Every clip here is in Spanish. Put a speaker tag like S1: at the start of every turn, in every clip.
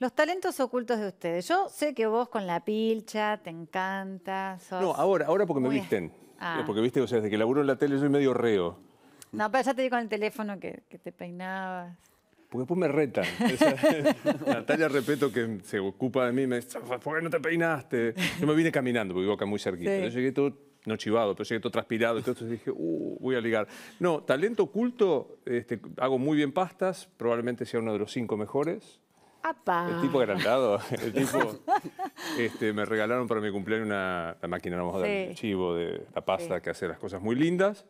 S1: Los talentos ocultos de ustedes. Yo sé que vos con la pilcha te encanta. No,
S2: ahora, ahora porque me visten. Eh, ah. Porque viste, o sea, desde que laburo en la tele soy medio reo.
S1: No, pero ya te di con el teléfono que, te peinabas.
S2: Porque después me retan. Natalia Repeto, que se ocupa de mí, me dice, ¿por qué no te peinaste? Yo me vine caminando, porque vivo acá muy cerquita. Yo llegué todo, no chivado, pero llegué todo transpirado. Entonces dije, uh, voy a ligar. No, talento oculto, este, hago muy bien pastas, probablemente sea uno de los cinco mejores. El tipo agrandado. El tipo. Este, me regalaron para mi cumpleaños una la máquina vamos a chivo de la pasta que hace las cosas muy lindas.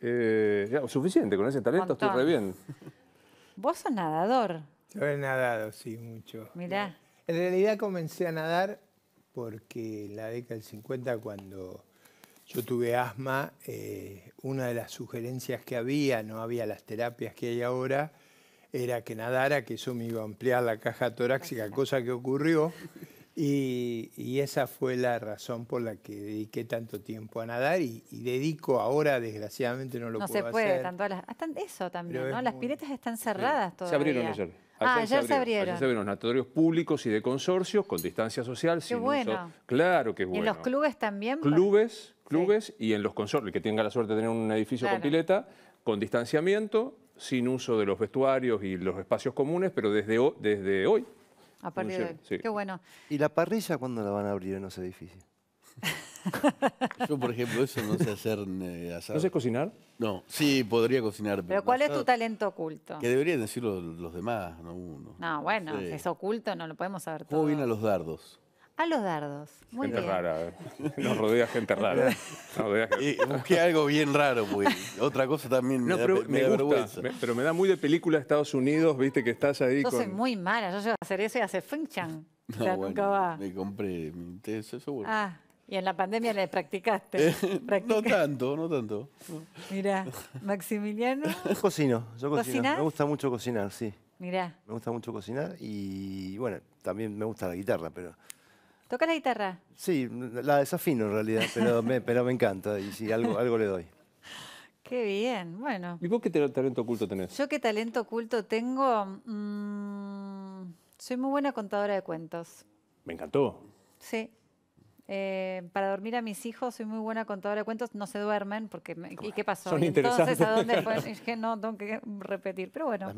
S2: Eh, ya, suficiente, con ese talento estoy re bien.
S1: Vos sos nadador.
S2: Yo he nadado, sí, mucho.
S1: Mirá. En realidad comencé a nadar
S2: porque en la década del 50, cuando yo tuve asma, eh, una de las sugerencias que había, no había las terapias que hay ahora, era que nadara, que eso me iba a ampliar la caja torácica, cosa que ocurrió. Y, esa fue la razón por la que dediqué tanto tiempo a nadar y, dedico ahora, desgraciadamente no lo puedo hacer. No se puede, tanto
S1: a las, eso también, ¿no? Las piletas están cerradas todas todavía. Ah, se abrieron ayer. ah, ya se abrieron. se
S2: abrieron natatorios públicos y de consorcios con distancia social. Qué bueno. Claro que es bueno. ¿En los
S1: clubes también? Clubes,
S2: clubes y en los consorcios. El que tenga la suerte de tener un edificio con pileta, con distanciamiento sin uso de los vestuarios y los espacios comunes, pero desde, desde hoy.
S1: A partir de hoy. Qué bueno.
S2: ¿Y la parrilla cuándo la van a abrir en los edificios? Yo, por ejemplo, eso no sé hacer eh, ¿No sé cocinar? No, sí, podría cocinar. ¿Pero, cuál es tu
S1: talento oculto? Que
S2: deberían decirlo los demás, no uno.
S1: No, bueno, es oculto, no lo podemos saber todo.
S2: ¿Cómo vienen los dardos?
S1: A los dardos. Muy gente bien.
S2: rara. ¿eh? Nos rodea gente rara. Nos rodea gente... busqué algo bien raro, pues. Otra cosa también me, da, vergüenza. pero me da muy de película Estados Unidos, viste, que estás ahí Yo soy
S1: muy mala. Yo llego a hacer eso y hace feng chang. No,
S2: Me compré mi Ah,
S1: y en la pandemia le practicaste.
S2: Eh, no tanto, no tanto.
S1: Mirá, Maximiliano.
S2: Cocino, yo cocino. Me gusta mucho cocinar, sí. Mirá. Me gusta mucho cocinar y, bueno, también me gusta la guitarra, pero
S1: Toca la guitarra?
S2: Sí, la desafino en realidad, pero me, encanta y si algo, le doy.
S1: Qué bien, bueno.
S2: ¿Y vos qué talento oculto tenés?
S1: Yo qué talento oculto tengo... Mm, soy muy buena contadora de cuentos. Me encantó. Sí. Eh, para dormir a mis hijos soy muy buena contadora de cuentos, no se duermen porque... ¿Y qué pasó? Son entonces, ¿a dónde Es que no, tengo que repetir, pero bueno.